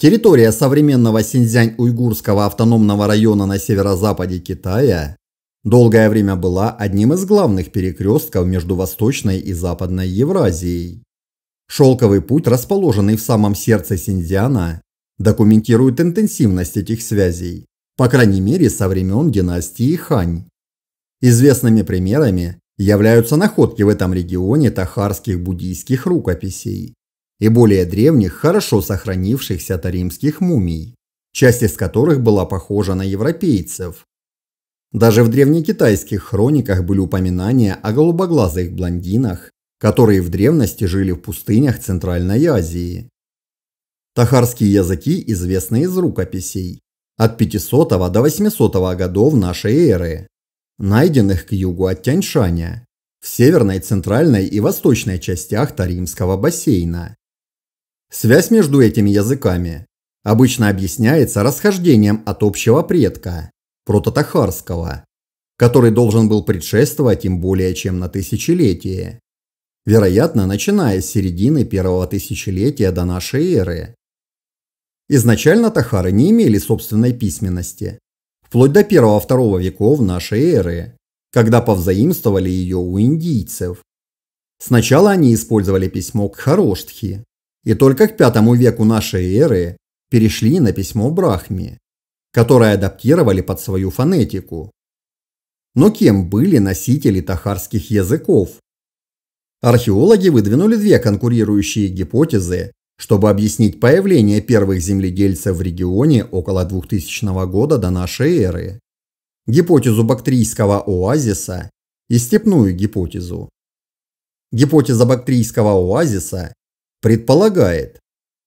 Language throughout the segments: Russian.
Территория современного Синьцзянь-Уйгурского автономного района на северо-западе Китая долгое время была одним из главных перекрестков между Восточной и Западной Евразией. Шелковый путь, расположенный в самом сердце Синьцзяна, документирует интенсивность этих связей, по крайней мере со времен династии Хань. Известными примерами являются находки в этом регионе тахарских буддийских рукописей, и более древних, хорошо сохранившихся таримских мумий, часть из которых была похожа на европейцев. Даже в древнекитайских хрониках были упоминания о голубоглазых блондинах, которые в древности жили в пустынях Центральной Азии. Тахарские языки известны из рукописей от 500 до 800 годов нашей эры, найденных к югу от Тяньшаня, в северной, центральной и восточной частях Таримского бассейна. Связь между этими языками обычно объясняется расхождением от общего предка, прототахарского, который должен был предшествовать им более чем на тысячелетие. Вероятно, начиная с середины первого тысячелетия до нашей эры. Изначально тахары не имели собственной письменности, вплоть до первого-второго веков нашей эры, когда повзаимствовали ее у индийцев. Сначала они использовали письмо Кхароштхи, и только к пятому веку нашей эры перешли на письмо Брахми, которое адаптировали под свою фонетику. Но кем были носители тахарских языков? Археологи выдвинули две конкурирующие гипотезы, чтобы объяснить появление первых земледельцев в регионе около 2000 года до нашей эры. Гипотезу бактрийского оазиса и степную гипотезу. Гипотеза бактрийского оазиса предполагает,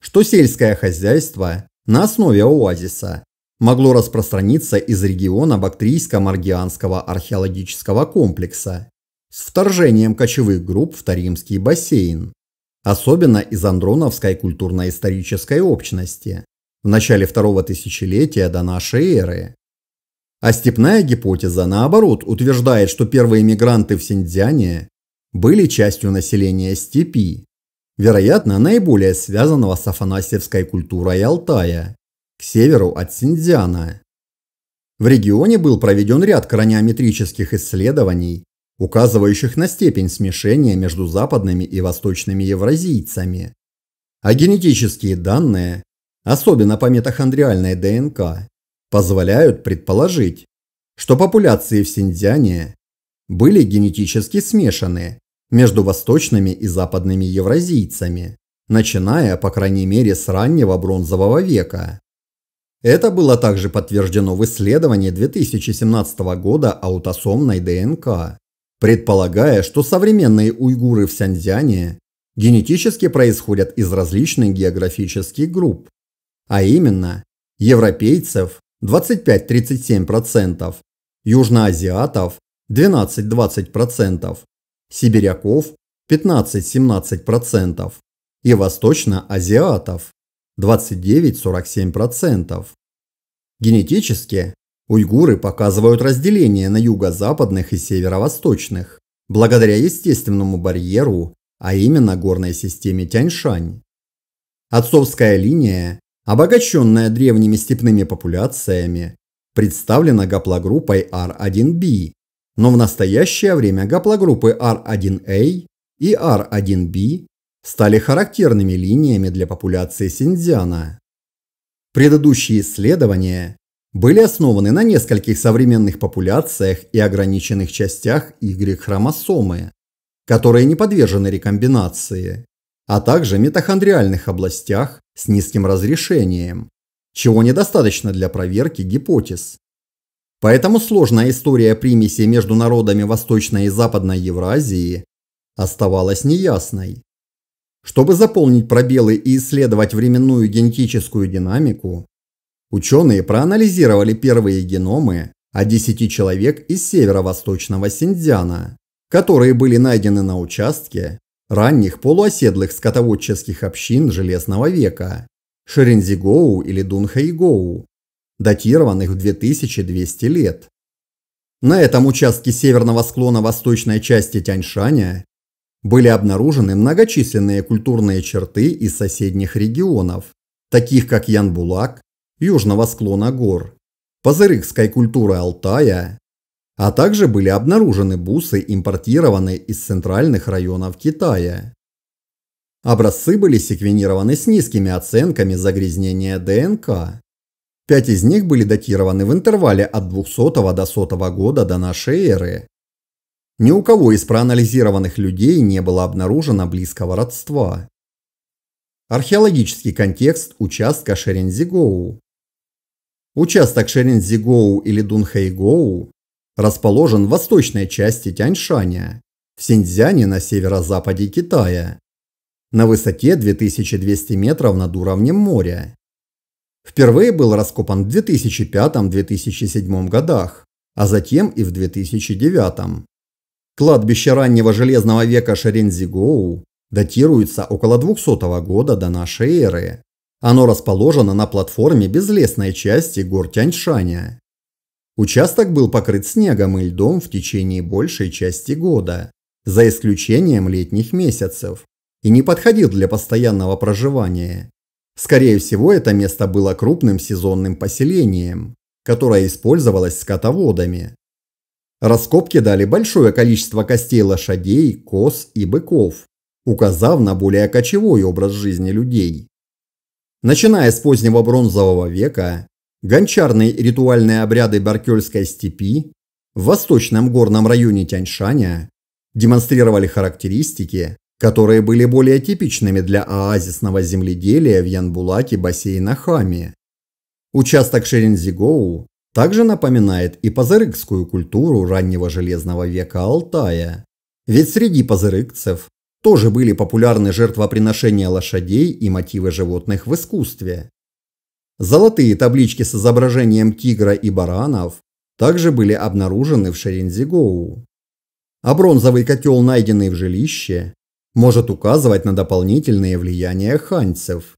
что сельское хозяйство на основе оазиса могло распространиться из региона Бактрийско-Маргианского археологического комплекса с вторжением кочевых групп в Таримский бассейн, особенно из Андроновской культурно-исторической общности в начале второго тысячелетия до нашей эры. А степная гипотеза, наоборот, утверждает, что первые мигранты в Синдзяне были частью населения степи, вероятно, наиболее связанного с афанасьевской культурой Алтая, к северу от Синдзяна. В регионе был проведен ряд краниометрических исследований, указывающих на степень смешения между западными и восточными евразийцами. А генетические данные, особенно по митохондриальной ДНК, позволяют предположить, что популяции в Синдзяне были генетически смешаны, между восточными и западными евразийцами, начиная, по крайней мере, с раннего бронзового века. Это было также подтверждено в исследовании 2017 года аутосомной ДНК, предполагая, что современные уйгуры в Сяньцзяне генетически происходят из различных географических групп, а именно европейцев 25-37%, южноазиатов 12-20%, сибиряков 15-17% и восточноазиатов 29-47%. Генетически уйгуры показывают разделение на юго-западных и северо-восточных, благодаря естественному барьеру, а именно горной системе Тяньшань. Отцовская линия, обогащенная древними степными популяциями, представлена гаплогруппой R1b но в настоящее время гаплогруппы R1A и R1B стали характерными линиями для популяции Синдзяна. Предыдущие исследования были основаны на нескольких современных популяциях и ограниченных частях Y-хромосомы, которые не подвержены рекомбинации, а также митохондриальных областях с низким разрешением, чего недостаточно для проверки гипотез Поэтому сложная история примеси между народами Восточной и Западной Евразии оставалась неясной. Чтобы заполнить пробелы и исследовать временную генетическую динамику, ученые проанализировали первые геномы о 10 человек из северо-восточного Синдзяна, которые были найдены на участке ранних полуоседлых скотоводческих общин Железного века – Шерензигоу или Дунхаигоу, датированных в 2200 лет. На этом участке северного склона восточной части Тяньшаня были обнаружены многочисленные культурные черты из соседних регионов, таких как Янбулак, южного склона гор, пазырыкской культуры Алтая, а также были обнаружены бусы, импортированные из центральных районов Китая. Образцы были секвенированы с низкими оценками загрязнения ДНК. Пять из них были датированы в интервале от 200 до 100 года до нашей эры. Ни у кого из проанализированных людей не было обнаружено близкого родства. Археологический контекст участка Шерензигоу Участок Шерензигоу или Дунхэйгоу расположен в восточной части Тяньшаня, в Синьцзяне на северо-западе Китая, на высоте 2200 метров над уровнем моря. Впервые был раскопан в 2005-2007 годах, а затем и в 2009. Кладбище раннего железного века Шерензигоу датируется около 200 года до нашей эры. Оно расположено на платформе безлесной части гор Тяньшаня. Участок был покрыт снегом и льдом в течение большей части года, за исключением летних месяцев, и не подходил для постоянного проживания. Скорее всего, это место было крупным сезонным поселением, которое использовалось скотоводами. Раскопки дали большое количество костей лошадей, коз и быков, указав на более кочевой образ жизни людей. Начиная с позднего бронзового века, гончарные ритуальные обряды Баркельской степи в восточном горном районе Тяньшаня демонстрировали характеристики, которые были более типичными для оазисного земледелия в Янбулаке бассейна Хами. Участок Шерензигоу также напоминает и пазырыкскую культуру раннего железного века Алтая. Ведь среди пазырыкцев тоже были популярны жертвоприношения лошадей и мотивы животных в искусстве. Золотые таблички с изображением тигра и баранов также были обнаружены в Шерензигоу. А бронзовый котел, найденный в жилище, может указывать на дополнительные влияния ханьцев.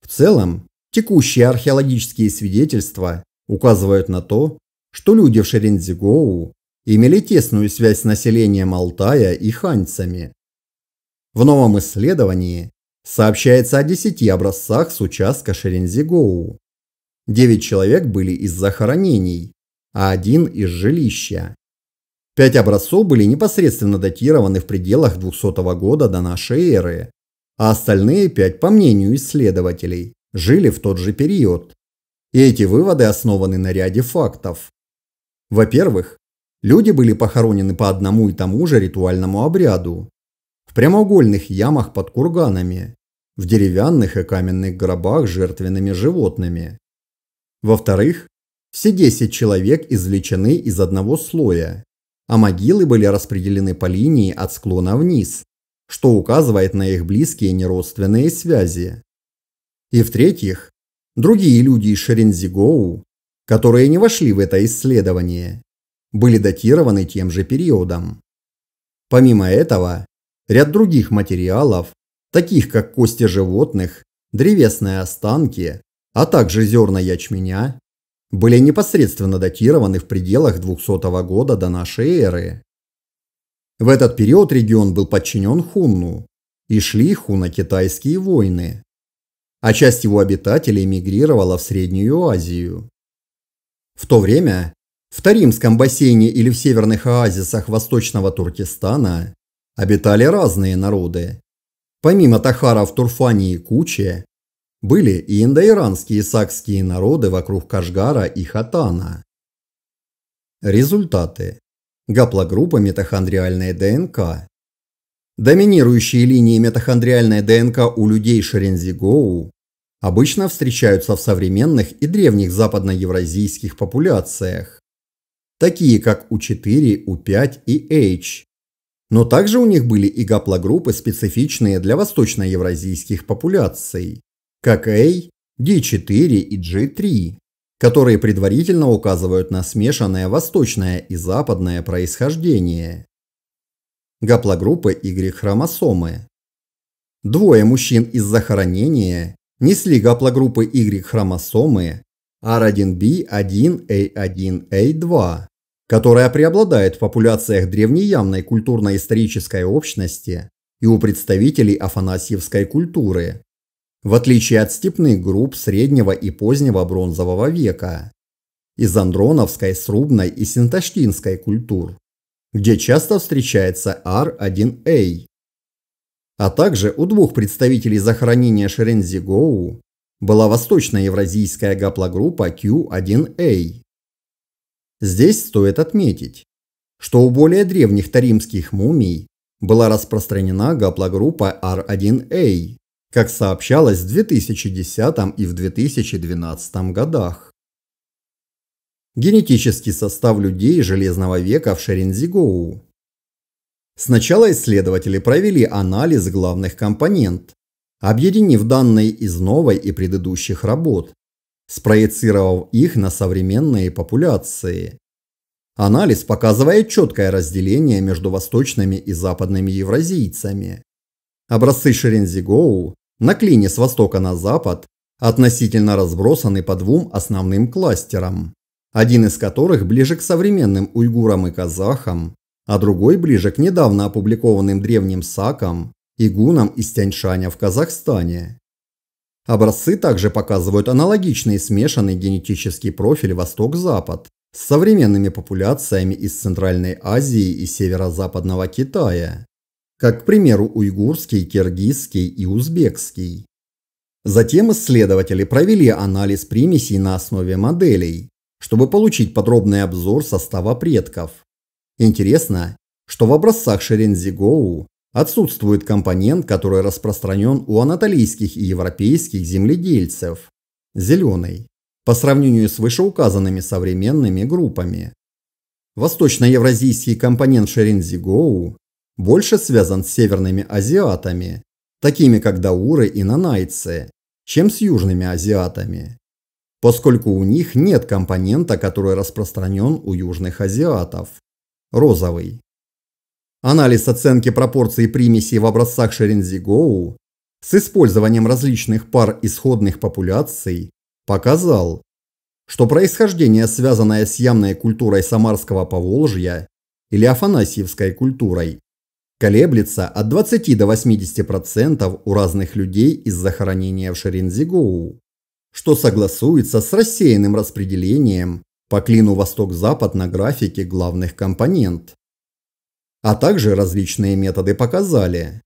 В целом, текущие археологические свидетельства указывают на то, что люди в Шерензигоу имели тесную связь с населением Алтая и ханьцами. В новом исследовании сообщается о 10 образцах с участка Шерензигоу. 9 человек были из захоронений, а один из жилища. Пять образцов были непосредственно датированы в пределах 200 года до нашей эры, а остальные пять, по мнению исследователей, жили в тот же период. И эти выводы основаны на ряде фактов. Во-первых, люди были похоронены по одному и тому же ритуальному обряду. В прямоугольных ямах под курганами, в деревянных и каменных гробах с жертвенными животными. Во-вторых, все 10 человек извлечены из одного слоя а могилы были распределены по линии от склона вниз, что указывает на их близкие неродственные связи. И в-третьих, другие люди из Шерензигоу, которые не вошли в это исследование, были датированы тем же периодом. Помимо этого, ряд других материалов, таких как кости животных, древесные останки, а также зерна ячменя, были непосредственно датированы в пределах 200 года до нашей эры. В этот период регион был подчинен хунну, и шли хуно-китайские войны, а часть его обитателей мигрировала в Среднюю Азию. В то время в Таримском бассейне или в северных оазисах восточного Туркестана обитали разные народы. Помимо тахаров Турфани и куче. Были и индоиранские сакские народы вокруг Кашгара и Хатана. Результаты. Гаплогруппа метахондриальной ДНК. Доминирующие линии метахондриальной ДНК у людей Шерензигоу обычно встречаются в современных и древних западноевразийских популяциях, такие как У4, У5 и H. Но также у них были и гаплогруппы, специфичные для восточноевразийских популяций как A, D4 и G3, которые предварительно указывают на смешанное восточное и западное происхождение. Гаплогруппы Y-хромосомы. Двое мужчин из захоронения несли гаплогруппы Y-хромосомы R1b1A1A2, которая преобладает в популяциях древнеямной культурно-исторической общности и у представителей афанасьевской культуры в отличие от степных групп среднего и позднего бронзового века, из Андроновской, Срубной и Синташтинской культур, где часто встречается R1A, а также у двух представителей захоронения Шерензигоу была восточноевразийская гаплогруппа Q1A. Здесь стоит отметить, что у более древних таримских мумий была распространена гаплогруппа R1A, как сообщалось в 2010 и в 2012 годах. Генетический состав людей Железного века в Шерензигоу. Сначала исследователи провели анализ главных компонент, объединив данные из новой и предыдущих работ, спроецировав их на современные популяции. Анализ показывает четкое разделение между восточными и западными евразийцами. Образцы Шерензигоу на клине с востока на запад относительно разбросаны по двум основным кластерам, один из которых ближе к современным уйгурам и казахам, а другой ближе к недавно опубликованным древним сакам и гунам из Тяньшаня в Казахстане. Образцы также показывают аналогичный смешанный генетический профиль Восток-Запад с современными популяциями из Центральной Азии и Северо-Западного Китая как, к примеру, уйгурский, киргизский и узбекский. Затем исследователи провели анализ примесей на основе моделей, чтобы получить подробный обзор состава предков. Интересно, что в образцах Шерензигоу отсутствует компонент, который распространен у анатолийских и европейских земледельцев – зеленый, по сравнению с вышеуказанными современными группами. Восточноевразийский компонент Шерензигоу больше связан с северными азиатами, такими как дауры и нанайцы, чем с южными азиатами, поскольку у них нет компонента, который распространен у южных азиатов – розовый. Анализ оценки пропорций примесей в образцах Шерензигоу с использованием различных пар исходных популяций показал, что происхождение, связанное с ямной культурой Самарского Поволжья или Афанасьевской культурой, Колеблется от 20 до 80% у разных людей из-за хранения в Шерензигоу, что согласуется с рассеянным распределением по клину восток-запад на графике главных компонент. А также различные методы показали,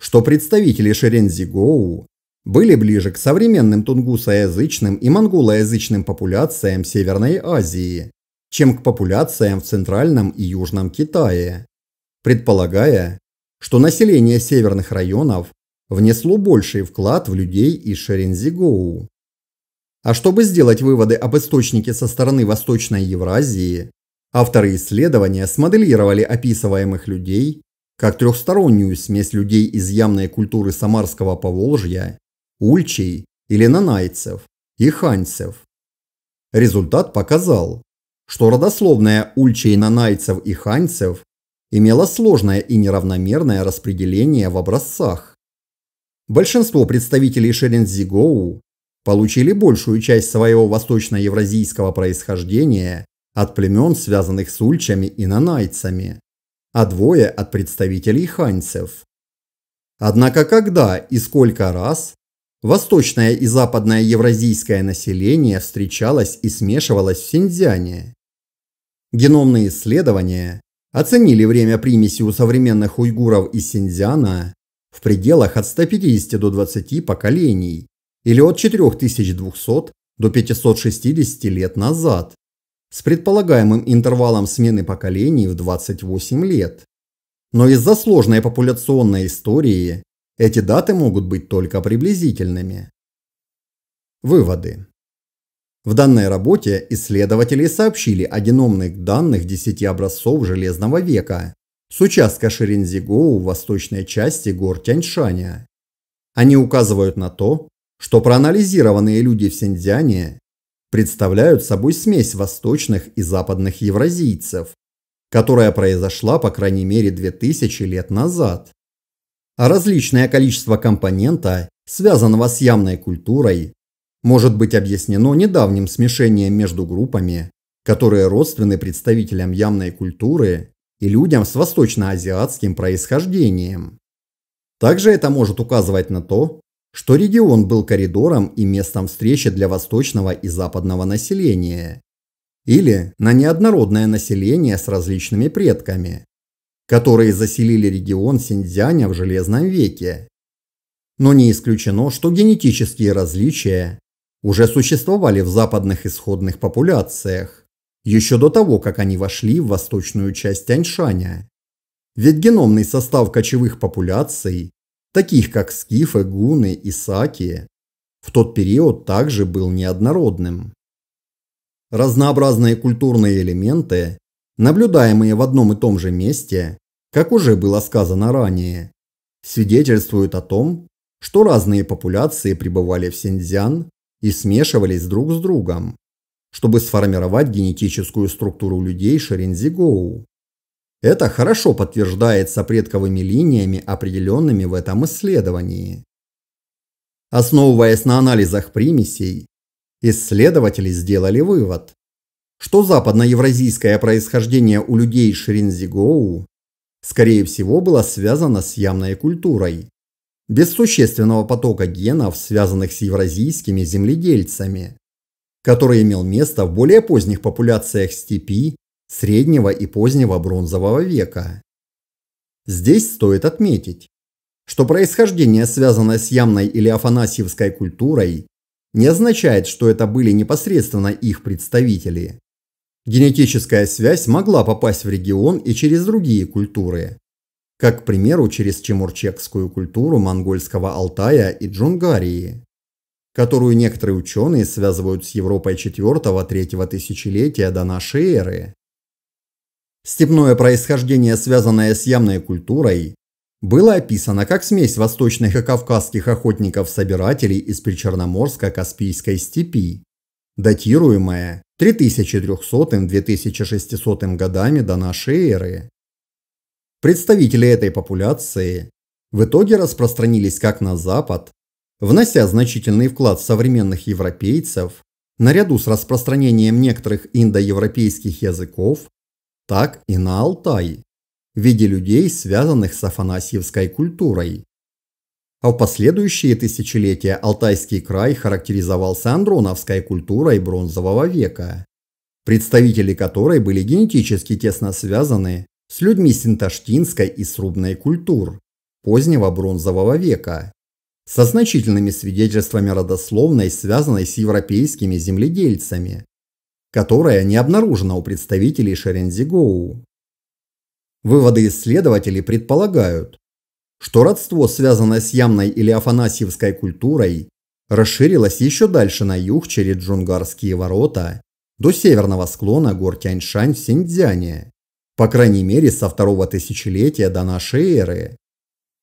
что представители Шерензигоу были ближе к современным тунгусоязычным и монголоязычным популяциям Северной Азии, чем к популяциям в Центральном и Южном Китае предполагая, что население северных районов внесло больший вклад в людей из Шерензигоу. А чтобы сделать выводы об источнике со стороны Восточной Евразии, авторы исследования смоделировали описываемых людей как трехстороннюю смесь людей из ямной культуры Самарского Поволжья, ульчей или нанайцев и ханьцев. Результат показал, что родословная ульчей нанайцев и ханьцев имела сложное и неравномерное распределение в образцах. Большинство представителей Шерензигоу получили большую часть своего восточноевразийского происхождения от племен, связанных с ульчами и нанайцами, а двое от представителей ханьцев. Однако когда и сколько раз восточное и западное евразийское население встречалось и смешивалось в Синьцзяне? Геномные исследования Оценили время примеси у современных уйгуров из Синьцзяна в пределах от 150 до 20 поколений или от 4200 до 560 лет назад с предполагаемым интервалом смены поколений в 28 лет. Но из-за сложной популяционной истории эти даты могут быть только приблизительными. Выводы. В данной работе исследователи сообщили о геномных данных 10 образцов Железного века с участка Ширинзигоу в восточной части гор Тяньшаня. Они указывают на то, что проанализированные люди в Синьцзяне представляют собой смесь восточных и западных евразийцев, которая произошла по крайней мере 2000 лет назад. А различное количество компонента, связанного с ямной культурой, может быть объяснено недавним смешением между группами, которые родственны представителям ямной культуры и людям с восточноазиатским происхождением. Также это может указывать на то, что регион был коридором и местом встречи для восточного и западного населения, или на неоднородное население с различными предками, которые заселили регион Синьцзяня в Железном веке. Но не исключено, что генетические различия уже существовали в западных исходных популяциях, еще до того, как они вошли в восточную часть Аньшаня. Ведь геномный состав кочевых популяций, таких как скифы, гуны и саки, в тот период также был неоднородным. Разнообразные культурные элементы, наблюдаемые в одном и том же месте, как уже было сказано ранее, свидетельствуют о том, что разные популяции пребывали в Синьцзян и смешивались друг с другом, чтобы сформировать генетическую структуру людей Шерензигоу. Это хорошо подтверждается предковыми линиями, определенными в этом исследовании. Основываясь на анализах примесей, исследователи сделали вывод, что западноевразийское происхождение у людей Ширинзигоу, скорее всего, было связано с ямной культурой, без существенного потока генов, связанных с евразийскими земледельцами, который имел место в более поздних популяциях степи среднего и позднего бронзового века. Здесь стоит отметить, что происхождение, связанное с ямной или афанасьевской культурой, не означает, что это были непосредственно их представители. Генетическая связь могла попасть в регион и через другие культуры, как, к примеру, через чемурчекскую культуру монгольского Алтая и Джунгарии, которую некоторые ученые связывают с Европой 4-3 тысячелетия до нашей эры. Степное происхождение, связанное с ямной культурой, было описано как смесь восточных и кавказских охотников-собирателей из Причерноморско-Каспийской степи, датируемая 3300-2600 годами до нашей эры. Представители этой популяции в итоге распространились как на Запад, внося значительный вклад современных европейцев, наряду с распространением некоторых индоевропейских языков, так и на Алтай, в виде людей, связанных с афанасьевской культурой. А в последующие тысячелетия Алтайский край характеризовался андроновской культурой бронзового века, представители которой были генетически тесно связаны с людьми синташтинской и срубной культур позднего бронзового века, со значительными свидетельствами родословной, связанной с европейскими земледельцами, которая не обнаружена у представителей Шерензигоу. Выводы исследователей предполагают, что родство, связанное с ямной или афанасьевской культурой, расширилось еще дальше на юг через Джунгарские ворота до северного склона гор Тяньшань в Синьцзяне по крайней мере со второго тысячелетия до нашей эры.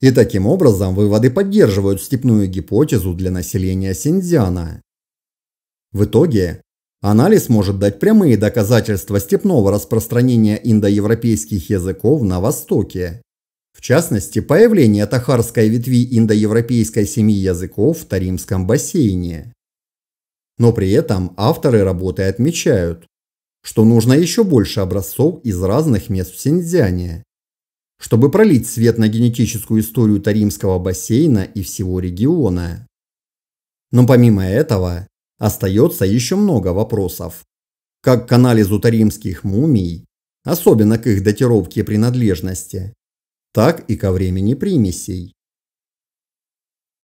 И таким образом выводы поддерживают степную гипотезу для населения Синдзяна. В итоге, анализ может дать прямые доказательства степного распространения индоевропейских языков на Востоке. В частности, появление тахарской ветви индоевропейской семьи языков в Таримском бассейне. Но при этом авторы работы отмечают, что нужно еще больше образцов из разных мест в Синьцзяне, чтобы пролить свет на генетическую историю Таримского бассейна и всего региона. Но помимо этого, остается еще много вопросов. Как к анализу таримских мумий, особенно к их датировке принадлежности, так и ко времени примесей.